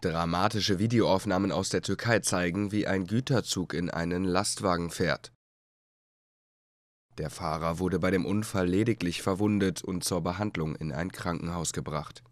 Dramatische Videoaufnahmen aus der Türkei zeigen, wie ein Güterzug in einen Lastwagen fährt. Der Fahrer wurde bei dem Unfall lediglich verwundet und zur Behandlung in ein Krankenhaus gebracht